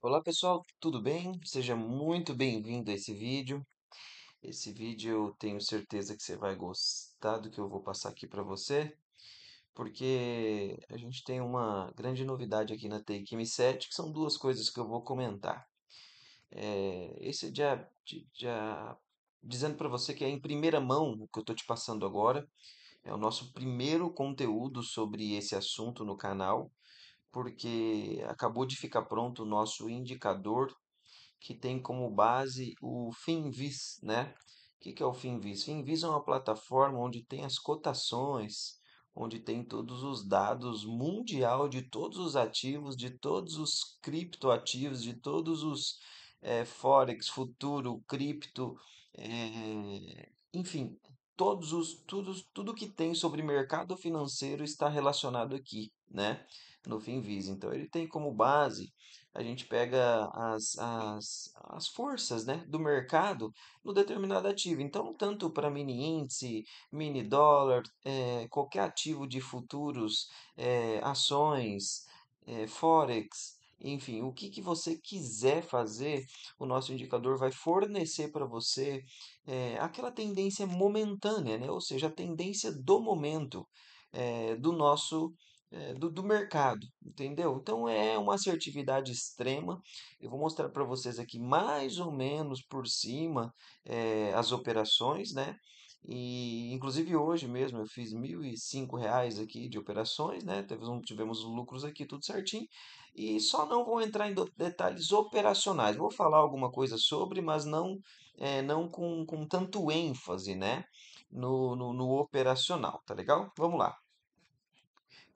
Olá pessoal, tudo bem? Seja muito bem-vindo a esse vídeo. Esse vídeo eu tenho certeza que você vai gostar do que eu vou passar aqui para você, porque a gente tem uma grande novidade aqui na Take 7, que são duas coisas que eu vou comentar. É, esse já, já dizendo para você que é em primeira mão o que eu estou te passando agora, é o nosso primeiro conteúdo sobre esse assunto no canal porque acabou de ficar pronto o nosso indicador que tem como base o Finvis, né? O que é o Finvis? Finvis é uma plataforma onde tem as cotações, onde tem todos os dados mundial de todos os ativos, de todos os criptoativos, de todos os é, forex, futuro, cripto, é, enfim, todos os tudo, tudo que tem sobre mercado financeiro está relacionado aqui, né? no Finvis. Então ele tem como base, a gente pega as, as, as forças né, do mercado no determinado ativo. Então, tanto para mini índice, mini dólar, é, qualquer ativo de futuros, é, ações, é, forex, enfim, o que, que você quiser fazer, o nosso indicador vai fornecer para você é, aquela tendência momentânea, né? ou seja, a tendência do momento é, do nosso é, do, do mercado, entendeu? Então é uma assertividade extrema. Eu vou mostrar para vocês aqui mais ou menos por cima é, as operações, né? E inclusive hoje mesmo eu fiz R$ reais aqui de operações, né? Tivemos, tivemos lucros aqui, tudo certinho. E só não vou entrar em detalhes operacionais. Vou falar alguma coisa sobre, mas não é, não com, com tanto ênfase, né? No, no, no operacional, tá legal? Vamos lá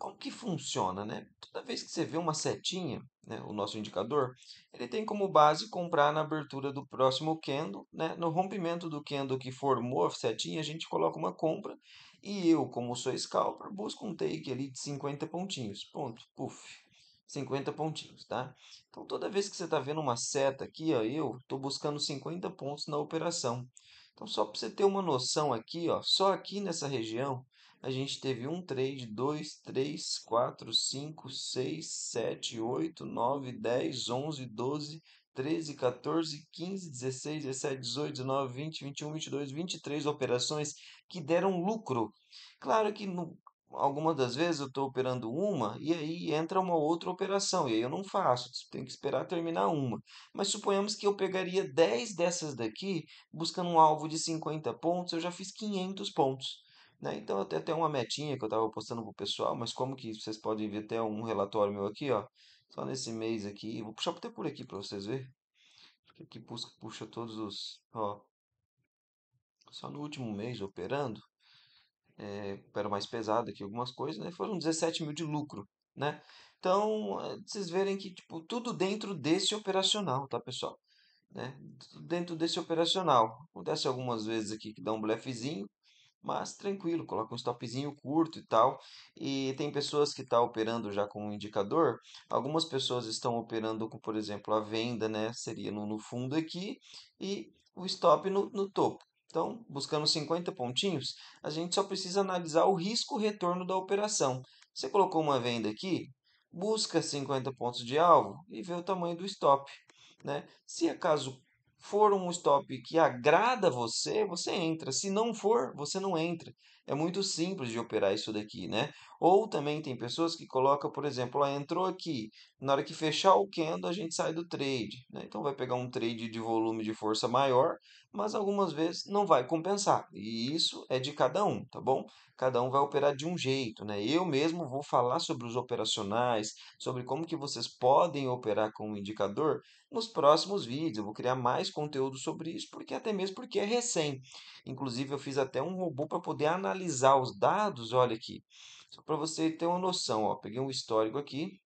como que funciona, né? Toda vez que você vê uma setinha, né, o nosso indicador, ele tem como base comprar na abertura do próximo candle, né? No rompimento do candle que formou a setinha, a gente coloca uma compra e eu, como sou scalper, busco um take ali de 50 pontinhos. Ponto. Puf. 50 pontinhos, tá? Então toda vez que você está vendo uma seta aqui, ó, eu estou buscando 50 pontos na operação. Então só para você ter uma noção aqui, ó, só aqui nessa região a gente teve 1, 3, 2, 3, 4, 5, 6, 7, 8, 9, 10, 11, 12, 13, 14, 15, 16, 17, 18, 19, 20, 21, 22, 23 operações que deram lucro. Claro que no, algumas das vezes eu estou operando uma e aí entra uma outra operação, e aí eu não faço, tenho que esperar terminar uma. Mas suponhamos que eu pegaria 10 dessas daqui, buscando um alvo de 50 pontos, eu já fiz 500 pontos né? Então até tem uma metinha que eu estava postando pro pessoal, mas como que vocês podem ver até um relatório meu aqui, ó. Só nesse mês aqui, vou puxar até por aqui para vocês verem. que aqui puxa, puxa todos os, ó. Só no último mês operando, é, era mais pesado aqui algumas coisas, né? Foram 17 mil de lucro, né? Então, é, vocês verem que, tipo, tudo dentro desse operacional, tá, pessoal? Né? Tudo dentro desse operacional. Acontece algumas vezes aqui que dá um blefezinho, mas tranquilo, coloca um stopzinho curto e tal. E tem pessoas que estão tá operando já com um indicador. Algumas pessoas estão operando com, por exemplo, a venda, né? Seria no, no fundo aqui e o stop no, no topo. Então, buscando 50 pontinhos, a gente só precisa analisar o risco-retorno da operação. Você colocou uma venda aqui, busca 50 pontos de alvo e vê o tamanho do stop. Né? Se acaso for um stop que agrada você, você entra. Se não for, você não entra. É muito simples de operar isso daqui, né? Ou também tem pessoas que colocam, por exemplo, ah, entrou aqui, na hora que fechar o candle a gente sai do trade, né? Então vai pegar um trade de volume de força maior, mas algumas vezes não vai compensar. E isso é de cada um, tá bom? Cada um vai operar de um jeito, né? Eu mesmo vou falar sobre os operacionais, sobre como que vocês podem operar com o indicador nos próximos vídeos. Eu vou criar mais conteúdo sobre isso, porque até mesmo porque é recém. Inclusive eu fiz até um robô para poder analisar analisar os dados, olha aqui, só para você ter uma noção, ó, peguei um histórico aqui,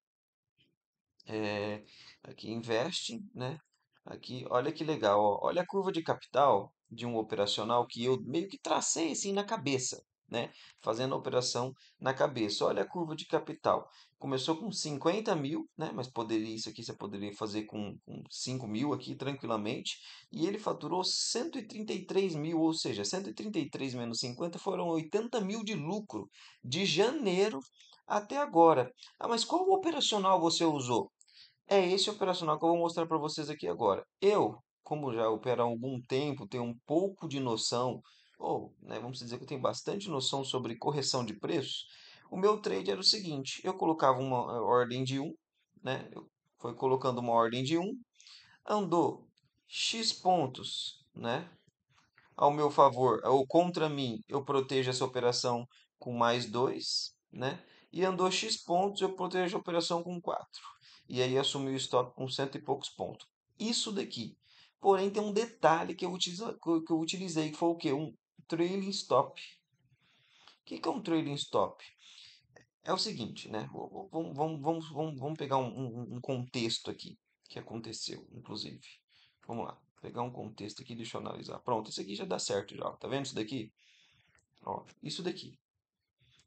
é, aqui investe, né? Aqui, olha que legal, ó, olha a curva de capital de um operacional que eu meio que tracei assim na cabeça né? fazendo a operação na cabeça. Olha a curva de capital. Começou com 50 mil, né? mas poderia, isso aqui você poderia fazer com, com 5 mil aqui tranquilamente. E ele faturou 133 mil, ou seja, 133 menos 50 foram 80 mil de lucro de janeiro até agora. Ah, mas qual operacional você usou? É esse operacional que eu vou mostrar para vocês aqui agora. Eu, como já opero há algum tempo, tenho um pouco de noção ou né, vamos dizer que eu tenho bastante noção sobre correção de preços, o meu trade era o seguinte: eu colocava uma eh, ordem de 1, um, né, eu fui colocando uma ordem de 1, um, andou X pontos né, ao meu favor ou contra mim, eu protejo essa operação com mais 2, né, e andou X pontos, eu protejo a operação com 4. E aí assumi o stop com cento e poucos pontos. Isso daqui. Porém, tem um detalhe que eu, utilizo, que eu utilizei, que foi o quê? Um trailing stop. O que, que é um trailing stop? É o seguinte, né? Vamos, vamos, vamos, vamos pegar um, um contexto aqui que aconteceu, inclusive. Vamos lá, pegar um contexto aqui, deixa eu analisar. Pronto, isso aqui já dá certo já. Tá vendo isso daqui? Ó, isso daqui.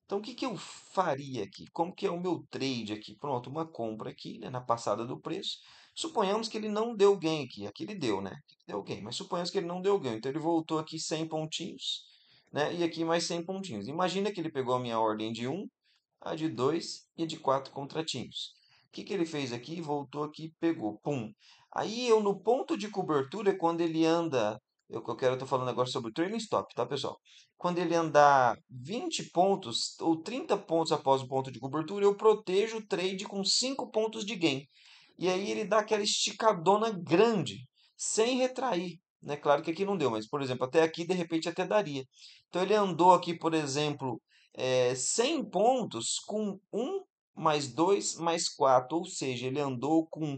Então, o que, que eu faria aqui? Como que é o meu trade aqui? Pronto, uma compra aqui, né, na passada do preço. Suponhamos que ele não deu gain aqui. Aqui ele deu, né? deu gain. Mas suponhamos que ele não deu gain. Então, ele voltou aqui 100 pontinhos. Né? E aqui mais 100 pontinhos. Imagina que ele pegou a minha ordem de 1, a de 2 e a de 4 contratinhos. O que, que ele fez aqui? Voltou aqui pegou. Pum. Aí, eu no ponto de cobertura, quando ele anda... Eu, eu quero, eu tô falando agora sobre o trailing stop, tá, pessoal? Quando ele andar 20 pontos ou 30 pontos após o ponto de cobertura, eu protejo o trade com 5 pontos de gain. E aí ele dá aquela esticadona grande, sem retrair. Né? Claro que aqui não deu, mas, por exemplo, até aqui, de repente, até daria. Então ele andou aqui, por exemplo, é, eh, 100 pontos com 1 mais 2 mais 4, ou seja, ele andou com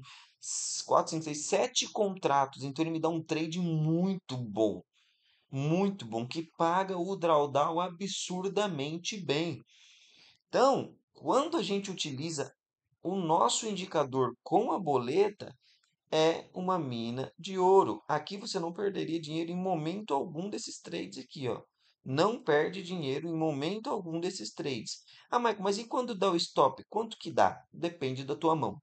4, 5, 6, 7 contratos, então ele me dá um trade muito bom, muito bom, que paga o drawdown absurdamente bem. Então, quando a gente utiliza o nosso indicador com a boleta é uma mina de ouro. Aqui você não perderia dinheiro em momento algum desses trades aqui, ó. Não perde dinheiro em momento algum desses trades. Ah, Maicon, mas e quando dá o stop? Quanto que dá? Depende da tua mão.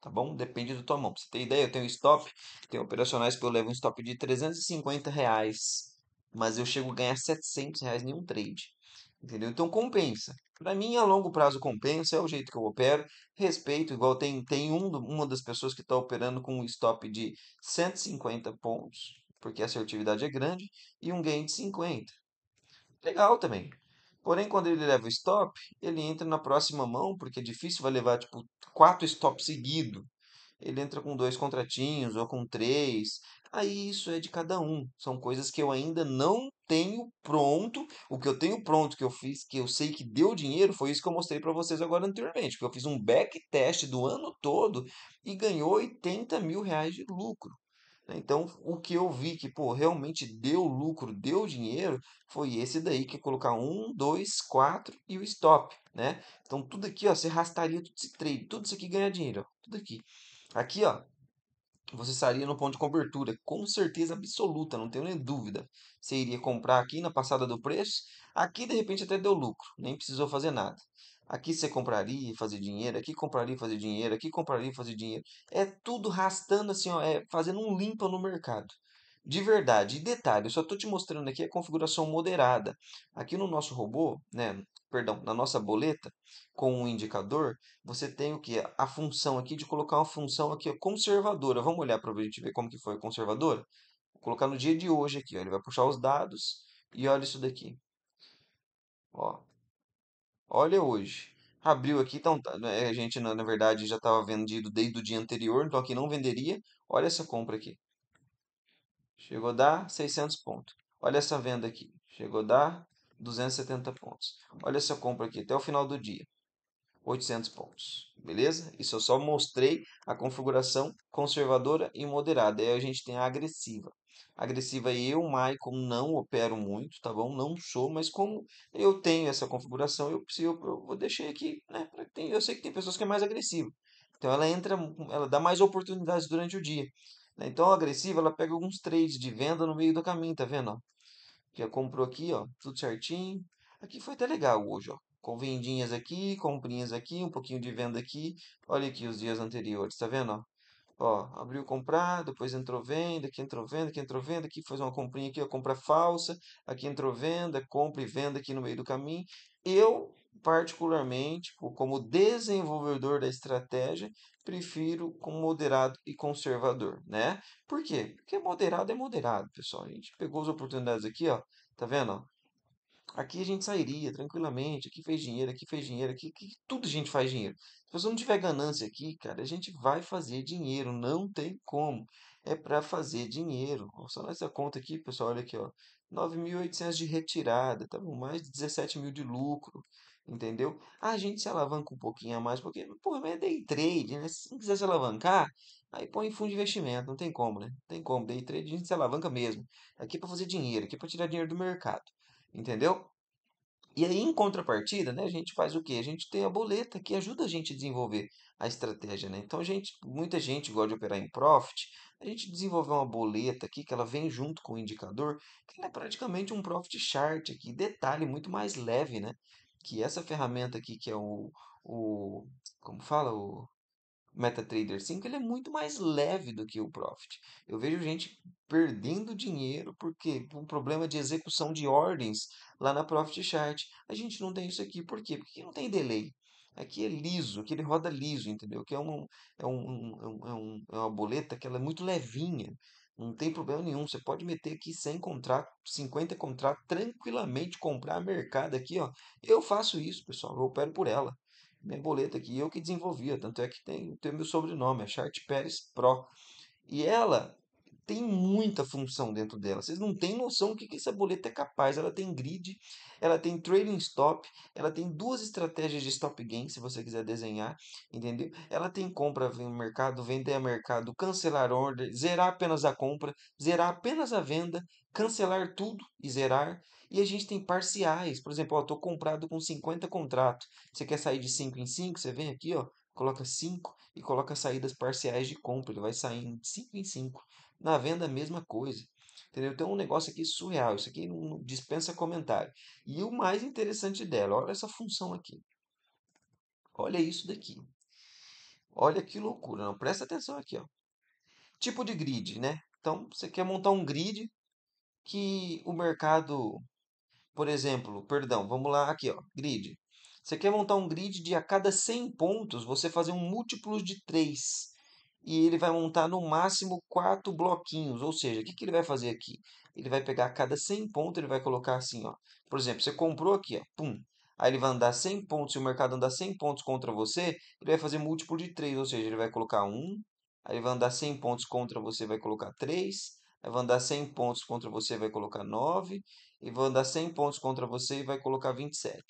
Tá bom? Depende da tua mão. Pra você tem ideia, eu tenho stop, tenho operacionais que eu levo um stop de 350 reais, mas eu chego a ganhar 700 reais em um trade. Entendeu? Então compensa. Para mim, a longo prazo compensa, é o jeito que eu opero. Respeito, igual tem, tem um, uma das pessoas que está operando com um stop de 150 pontos, porque a assertividade é grande, e um gain de 50. Legal também. Porém, quando ele leva o stop, ele entra na próxima mão, porque é difícil, vai levar tipo quatro stops seguido ele entra com dois contratinhos ou com três. Aí isso é de cada um. São coisas que eu ainda não tenho pronto. O que eu tenho pronto, que eu fiz, que eu sei que deu dinheiro, foi isso que eu mostrei para vocês agora anteriormente. Que eu fiz um backtest do ano todo e ganhou 80 mil reais de lucro. Né? Então, o que eu vi que pô, realmente deu lucro, deu dinheiro, foi esse daí que é colocar um, dois, quatro e o stop. Né? Então, tudo aqui, ó, você arrastaria tudo esse trade, tudo isso aqui ganha dinheiro, ó, tudo aqui. Aqui, ó, você estaria no ponto de cobertura, com certeza absoluta, não tenho nem dúvida. Você iria comprar aqui na passada do preço, aqui de repente até deu lucro, nem precisou fazer nada. Aqui você compraria e fazer dinheiro, aqui compraria e fazer dinheiro, aqui compraria e fazer dinheiro. É tudo rastando assim, ó, é fazendo um limpa no mercado. De verdade. E detalhe, eu só estou te mostrando aqui a configuração moderada. Aqui no nosso robô, né, perdão, na nossa boleta com um indicador, você tem o que? A função aqui de colocar uma função aqui conservadora. Vamos olhar para a gente ver como que foi a conservadora? Vou colocar no dia de hoje aqui, ó. ele vai puxar os dados e olha isso daqui. Ó. Olha hoje. Abriu aqui, então, tá, né, a gente na, na verdade já estava vendido desde o dia anterior, então aqui não venderia. Olha essa compra aqui. Chegou a dar 600 pontos. Olha essa venda aqui. Chegou a dar 270 pontos. Olha essa compra aqui até o final do dia. 800 pontos, beleza? Isso eu só mostrei a configuração conservadora e moderada. Aí a gente tem a agressiva. Agressiva eu, Maicon, não opero muito, tá bom? Não sou, mas como eu tenho essa configuração, eu, preciso, eu, vou deixei aqui, né? Eu sei que tem pessoas que é mais agressiva. Então ela entra, ela dá mais oportunidades durante o dia. Né? Então a agressiva, ela pega alguns trades de venda no meio do caminho, tá vendo? Já comprou aqui, ó, tudo certinho. Aqui foi até legal hoje, ó. Com vendinhas aqui, comprinhas aqui, um pouquinho de venda aqui. Olha aqui os dias anteriores, tá vendo, ó? Ó, abriu comprar, depois entrou venda, aqui entrou venda, aqui entrou venda, aqui fez uma comprinha aqui, ó, compra falsa, aqui entrou venda, compra e venda aqui no meio do caminho. Eu, particularmente, como desenvolvedor da estratégia, prefiro com moderado e conservador, né? Por quê? Porque moderado é moderado, pessoal. A gente pegou as oportunidades aqui, ó, tá vendo? Aqui a gente sairia tranquilamente, aqui fez dinheiro, aqui fez dinheiro, aqui, aqui tudo a gente faz dinheiro. Se você não tiver ganância aqui, cara, a gente vai fazer dinheiro, não tem como. É para fazer dinheiro. Só nessa conta aqui, pessoal, olha aqui, ó. 9.800 de retirada, tá bom? Mais de 17 mil de lucro, entendeu? Ah, a gente se alavanca um pouquinho a mais, porque, pô, é day trade, né? Se não quiser se alavancar, aí põe em fundo de investimento, não tem como, né? Não tem como, day trade a gente se alavanca mesmo. Aqui é para fazer dinheiro, aqui é para tirar dinheiro do mercado. Entendeu? E aí, em contrapartida, né, a gente faz o quê? A gente tem a boleta que ajuda a gente a desenvolver a estratégia. Né? Então, a gente, muita gente gosta de operar em profit. A gente desenvolveu uma boleta aqui que ela vem junto com o indicador, que é praticamente um profit chart aqui, detalhe muito mais leve, né? Que essa ferramenta aqui, que é o. o como fala? O MetaTrader 5 ele é muito mais leve do que o Profit. Eu vejo gente perdendo dinheiro porque por um problema de execução de ordens lá na Profit Chart. A gente não tem isso aqui, por quê? Porque não tem delay. Aqui é liso, aqui ele roda liso, entendeu? Que é, uma, é, é, um, é, um, é uma boleta que ela é muito levinha. Não tem problema nenhum. Você pode meter aqui 100 contratos, 50 contratos, tranquilamente comprar mercado aqui, ó. Eu faço isso, pessoal. Eu opero por ela boleta que eu que desenvolvia, tanto é que tem, o meu sobrenome, a é Chart Pérez Pro. E ela tem muita função dentro dela. Vocês não têm noção do que, que essa boleta é capaz. Ela tem grid, ela tem trailing stop, ela tem duas estratégias de stop gain, se você quiser desenhar, entendeu? Ela tem compra no mercado, vender a é mercado, cancelar order, zerar apenas a compra, zerar apenas a venda, cancelar tudo e zerar. E a gente tem parciais. Por exemplo, estou comprado com 50 contratos. Você quer sair de 5 em 5? Você vem aqui, ó, coloca 5 e coloca saídas parciais de compra. Ele vai sair de 5 em 5. Na venda, a mesma coisa. Entendeu? Então, é um negócio aqui surreal. Isso aqui não dispensa comentário. E o mais interessante dela, olha essa função aqui. Olha isso daqui. Olha que loucura. Não, presta atenção aqui. Ó. Tipo de grid, né? Então, você quer montar um grid que o mercado, por exemplo, perdão, vamos lá aqui, ó, grid. Você quer montar um grid de a cada 100 pontos, você fazer um múltiplo de 3 e ele vai montar no máximo quatro bloquinhos. Ou seja, o que, que ele vai fazer aqui? Ele vai pegar cada 100 pontos, ele vai colocar assim, ó. Por exemplo, você comprou aqui, ó, pum. Aí ele vai andar 100 pontos, se o mercado andar 100 pontos contra você, ele vai fazer múltiplo de 3, ou seja, ele vai colocar 1, aí ele vai andar 100 pontos contra você, vai colocar 3, aí vai andar 100 pontos contra você, vai colocar 9, e vai andar 100 pontos contra você e vai colocar 27,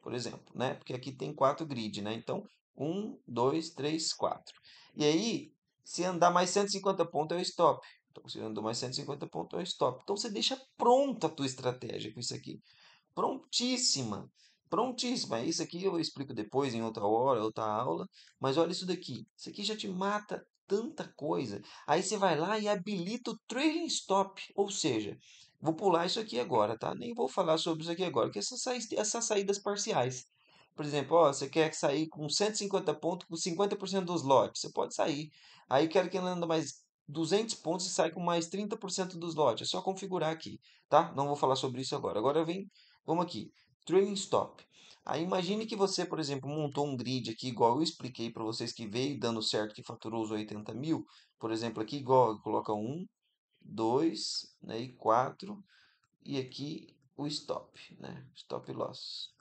por exemplo, né? Porque aqui tem 4 grid, né? Então, 1, 2, 3, 4. E aí, se andar mais 150 pontos, é o stop. Então, se andou mais 150 pontos, é o stop. Então, você deixa pronta a tua estratégia com isso aqui. Prontíssima. Prontíssima. Isso aqui eu explico depois, em outra hora, outra aula. Mas olha isso daqui. Isso aqui já te mata tanta coisa. Aí você vai lá e habilita o trailing stop. Ou seja, vou pular isso aqui agora, tá? Nem vou falar sobre isso aqui agora, que essas, essas saídas parciais por exemplo, ó, você quer sair com 150 pontos com 50% dos lotes. Você pode sair. Aí quero que ele ande mais 200 pontos e sai com mais 30% dos lotes. É só configurar aqui, tá? Não vou falar sobre isso agora. Agora vem, vamos aqui. Trailing stop. Aí imagine que você, por exemplo, montou um grid aqui, igual eu expliquei para vocês que veio dando certo, que faturou os 80 mil. Por exemplo, aqui igual, coloca 1, 2 né, e 4. E aqui o stop, né? Stop loss.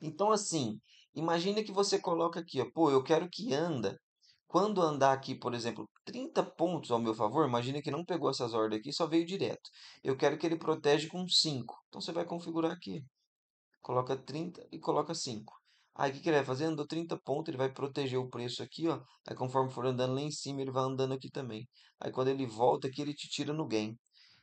Então, assim, imagina que você coloca aqui, ó, pô, eu quero que anda. Quando andar aqui, por exemplo, 30 pontos ao meu favor, imagina que não pegou essas ordens aqui, só veio direto. Eu quero que ele protege com 5. Então, você vai configurar aqui. Coloca 30 e coloca 5. Aí o que, que, ele vai fazer? Andou 30 pontos, ele vai proteger o preço aqui, ó. Aí conforme for andando lá em cima, ele vai andando aqui também. Aí quando ele volta aqui, ele te tira no gain.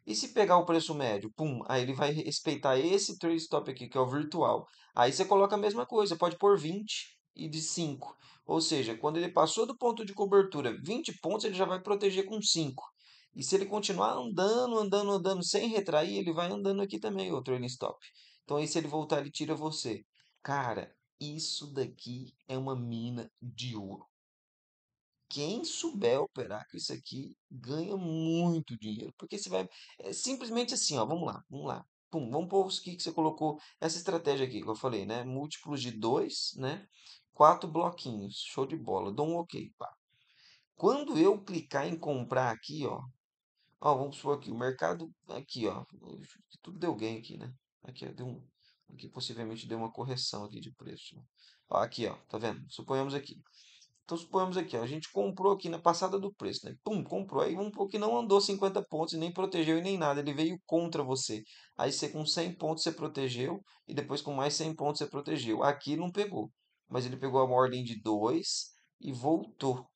E se pegar o preço médio, pum, aí ele vai respeitar esse trade stop aqui, que é o virtual. Aí você coloca a mesma coisa, pode pôr 20 e de 5. Ou seja, quando ele passou do ponto de cobertura 20 pontos, ele já vai proteger com 5. E se ele continuar andando, andando, andando, sem retrair, ele vai andando aqui também, o trailing stop. Então aí se ele voltar, ele tira você. Cara, isso daqui é uma mina de ouro. Quem souber operar com isso aqui ganha muito dinheiro, porque você vai é simplesmente assim, ó, vamos lá, vamos lá. Pum, vamos pôr o que você colocou essa estratégia aqui que eu falei, né? Múltiplos de 2, né? Quatro bloquinhos, show de bola. Dou um OK, pá. Quando eu clicar em comprar aqui, ó, ó, vamos supor aqui o mercado aqui, ó, tudo deu gain aqui, né? Aqui ó, deu um aqui possivelmente deu uma correção aqui de preço. Ó, aqui, ó, tá vendo? Suponhamos aqui. Então suponhamos aqui, ó, a gente comprou aqui na né, passada do preço, né? Pum, comprou. Aí um pouco que não andou 50 pontos, nem protegeu e nem nada, ele veio contra você. Aí você com 100 pontos você protegeu e depois com mais 100 pontos você protegeu. Aqui não pegou, mas ele pegou a ordem de 2 e voltou.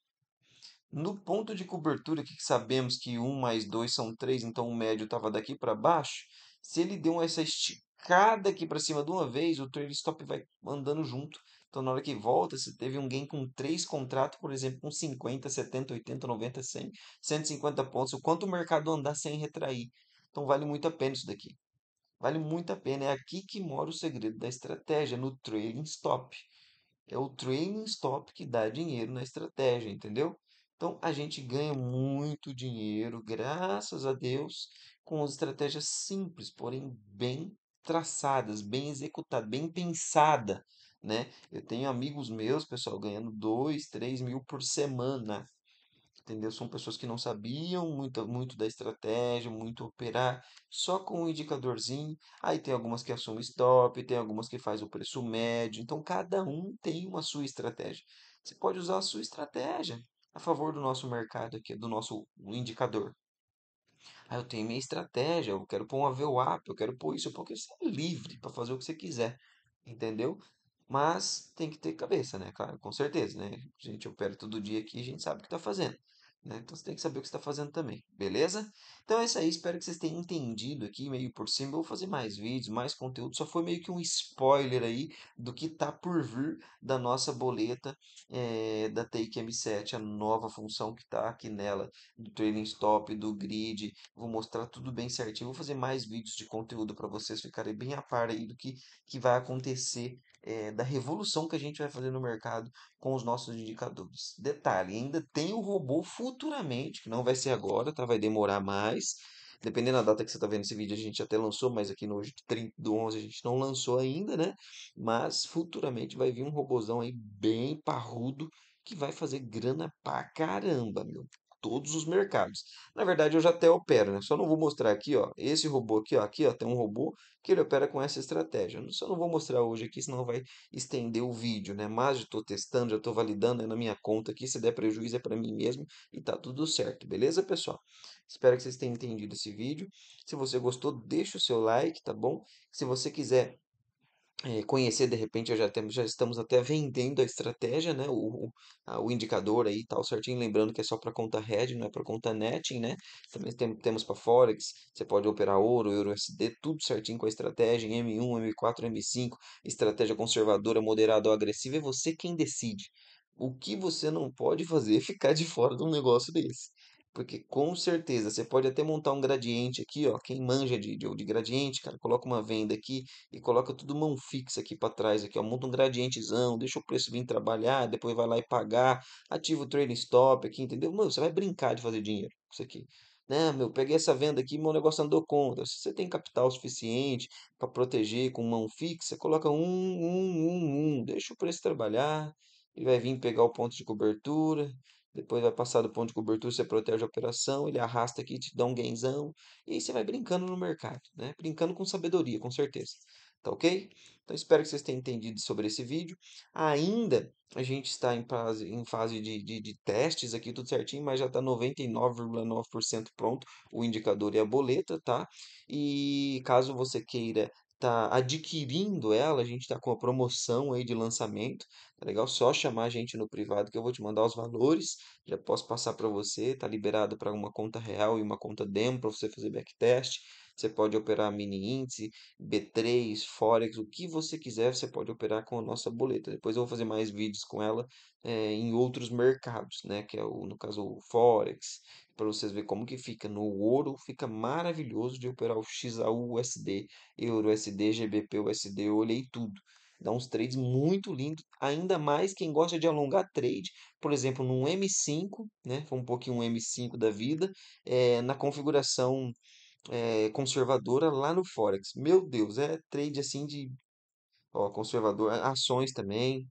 No ponto de cobertura, que sabemos que 1 mais 2 são 3, então o médio estava daqui para baixo, se ele deu essa esticada aqui para cima de uma vez, o trailer stop vai andando junto então, na hora que volta, você teve um com três contratos, por exemplo, com 50, 70, 80, 90, 100, 150 pontos. O quanto o mercado andar sem retrair. Então, vale muito a pena isso daqui. Vale muito a pena. É aqui que mora o segredo da estratégia, no trailing stop. É o trailing stop que dá dinheiro na estratégia, entendeu? Então, a gente ganha muito dinheiro, graças a Deus, com estratégias simples, porém bem traçadas, bem executadas, bem pensada né? Eu tenho amigos meus, pessoal, ganhando 2, 3 mil por semana. Entendeu? São pessoas que não sabiam muito, muito da estratégia, muito operar, só com um indicadorzinho. Aí tem algumas que assumem stop, tem algumas que faz o preço médio. Então, cada um tem uma sua estratégia. Você pode usar a sua estratégia a favor do nosso mercado aqui, do nosso indicador. aí ah, eu tenho minha estratégia, eu quero pôr uma VWAP, eu quero pôr isso, porque você é livre para fazer o que você quiser, entendeu? Mas tem que ter cabeça, né? Claro, com certeza, né? A gente opera todo dia aqui, a gente sabe o que está fazendo. Né? Então você tem que saber o que está fazendo também, beleza? Então é isso aí, espero que vocês tenham entendido aqui meio por cima. Eu vou fazer mais vídeos, mais conteúdo. Só foi meio que um spoiler aí do que tá por vir da nossa boleta é, da Take M7, a nova função que tá aqui nela, do trailing stop, do grid. Vou mostrar tudo bem certinho. Vou fazer mais vídeos de conteúdo para vocês ficarem bem a par aí do que, que vai acontecer é, da revolução que a gente vai fazer no mercado com os nossos indicadores. Detalhe, ainda tem o robô futuramente, que não vai ser agora, tá? Vai demorar mais. Dependendo da data que você está vendo esse vídeo, a gente até lançou, mas aqui no hoje 30 do 11 a gente não lançou ainda, né? Mas futuramente vai vir um robozão aí bem parrudo que vai fazer grana pra caramba, meu todos os mercados. Na verdade, eu já até opero, né? Só não vou mostrar aqui, ó, esse robô aqui, ó, aqui, ó, tem um robô que ele opera com essa estratégia. Só não vou mostrar hoje aqui, senão vai estender o vídeo, né? Mas estou testando, já estou validando né, na minha conta aqui, se der prejuízo é para mim mesmo e tá tudo certo, beleza, pessoal? Espero que vocês tenham entendido esse vídeo. Se você gostou, deixa o seu like, tá bom? Se você quiser eh, conhecer de repente, já temos, já estamos até vendendo a estratégia, né? O, o, a- o indicador aí e tal certinho, lembrando que é só para conta red não é para conta netting, né? Também tem- temos para Forex, você pode operar ouro, euro USD, tudo certinho com a estratégia, em M1, M4, M5, estratégia conservadora, moderada ou agressiva, é você quem decide. O que você não pode fazer é ficar de fora de um negócio desse. Porque com certeza você pode até montar um gradiente aqui, ó. Quem manja de, de, de gradiente, cara, coloca uma venda aqui e coloca tudo mão fixa aqui para trás, aqui, ó. Monta um gradientezão, deixa o preço vir trabalhar, depois vai lá e pagar, ativa o trailing stop aqui, entendeu? Mano, você vai brincar de fazer dinheiro com isso aqui né, meu, peguei essa venda aqui, meu negócio andou contra. Se você tem capital suficiente para proteger com mão fixa, coloca um, um, um, um, deixa o preço trabalhar, ele vai vir pegar o ponto de cobertura, depois vai passar do ponto de cobertura, você protege a operação, ele arrasta aqui, te dá um gainzão, e aí você vai brincando no mercado, né? Brincando com sabedoria, com certeza. Tá ok? Então espero que vocês tenham entendido sobre esse vídeo. Ainda a gente está em fase, em fase de, de, de testes aqui, tudo certinho, mas já está 99,9% pronto o indicador e a boleta, tá? E caso você queira tá adquirindo ela, a gente tá com uma promoção aí de lançamento, tá legal? Só chamar a gente no privado que eu vou te mandar os valores, já posso passar para você, tá liberado para uma conta real e uma conta demo para você fazer backtest você pode operar mini índice, B3, Forex, o que você quiser, você pode operar com a nossa boleta. Depois eu vou fazer mais vídeos com ela é, em outros mercados, né? Que é o, no caso o Forex, para vocês verem como que fica. No ouro fica maravilhoso de operar o XAU USD, Euro USD, GBP USD, eu olhei tudo dá uns trades muito lindos, ainda mais quem gosta de alongar trade, por exemplo, num M5, né, um pouquinho um M5 da vida, é, na configuração é, conservadora lá no Forex. Meu Deus, é trade assim de ó, conservador, ações também.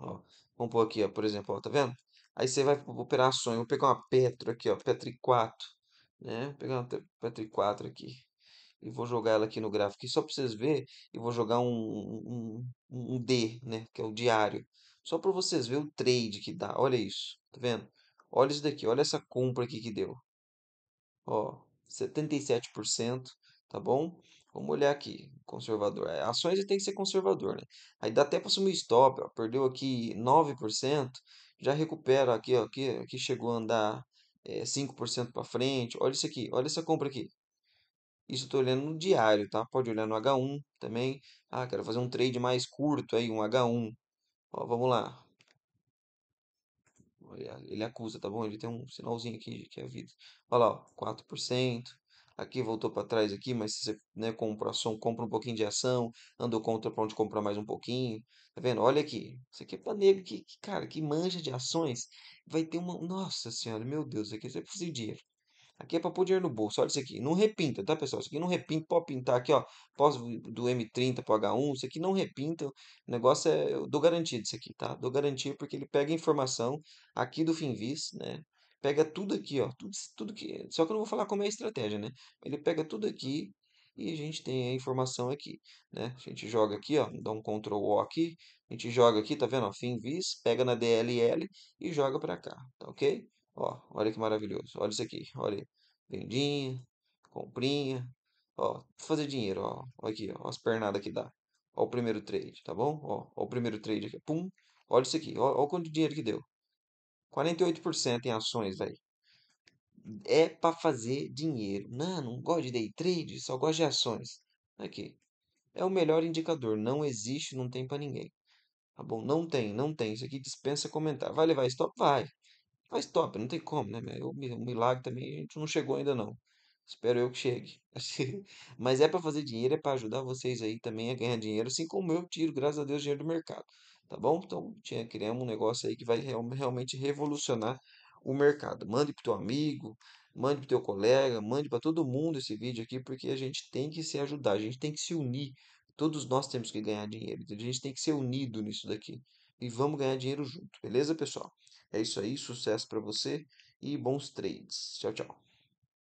Ó, vamos pôr aqui, ó, por exemplo, ó, tá vendo? Aí você vai operar ações. Vou pegar uma Petro aqui, ó, Petri 4, né? Vou pegar uma Petri 4 aqui e vou jogar ela aqui no gráfico só para vocês verem. E vou jogar um, um, um D, né? Que é o diário. Só para vocês verem o trade que dá. Olha isso, tá vendo? Olha isso daqui, olha essa compra aqui que deu. Ó, 77%, tá bom? Vamos olhar aqui, conservador. É, ações tem que ser conservador, né? Aí dá até para assumir stop, ó, perdeu aqui 9%, já recupera aqui, ó, aqui, aqui chegou a andar é, 5% para frente. Olha isso aqui, olha essa compra aqui. Isso estou olhando no diário, tá? Pode olhar no H1 também. Ah, quero fazer um trade mais curto aí, um H1. Ó, vamos lá ele acusa, tá bom? Ele tem um sinalzinho aqui que é a vida. Olha lá, ó, 4%. Aqui voltou para trás aqui, mas se você né, compra ação, compra um pouquinho de ação, andou contra para onde comprar mais um pouquinho. Tá vendo? Olha aqui. Isso aqui é pra nego que, que, cara, que manja de ações. Vai ter uma. Nossa senhora, meu Deus, isso aqui é possível dinheiro. Aqui é para pôr dinheiro no bolso. Olha isso aqui. Não repinta, tá, pessoal? Isso aqui não repinta. Pode pintar aqui, ó. Pós do M30 pro H1. Isso aqui não repinta. O negócio é... Eu dou garantia disso aqui, tá? Dou garantia porque ele pega informação aqui do Finvis, né? Pega tudo aqui, ó. Tudo, tudo que... Só que eu não vou falar como é a estratégia, né? Ele pega tudo aqui e a gente tem a informação aqui, né? A gente joga aqui, ó. Dá um Ctrl O aqui. A gente joga aqui, tá vendo? Ó, Finvis. Pega na DLL e joga para cá, tá ok? Ó, olha que maravilhoso. Olha isso aqui. Olha. Vendinha, comprinha. Ó, fazer dinheiro, ó. olha aqui, ó. As pernadas que dá. Ó o primeiro trade, tá bom? Ó, ó o primeiro trade aqui. Pum. Olha isso aqui. Ó, ó quanto de dinheiro que deu. 48% em ações, aí, É para fazer dinheiro. Não, não gosto de day trade, só gosto de ações. Aqui. É o melhor indicador. Não existe, não tem para ninguém. Tá bom? Não tem, não tem. Isso aqui dispensa comentar. Vai levar stop? Vai. Mas top, não tem como, né? O milagre também a gente não chegou ainda não. Espero eu que chegue. Mas é para fazer dinheiro, é para ajudar vocês aí também a ganhar dinheiro, assim como eu tiro, graças a Deus, dinheiro do mercado, tá bom? Então, tinha, criamos um negócio aí que vai realmente revolucionar o mercado. Mande pro teu amigo, mande pro teu colega, mande para todo mundo esse vídeo aqui, porque a gente tem que se ajudar, a gente tem que se unir. Todos nós temos que ganhar dinheiro, então a gente tem que ser unido nisso daqui. E vamos ganhar dinheiro junto, beleza, pessoal? É isso aí, sucesso para você e bons trades. Tchau, tchau.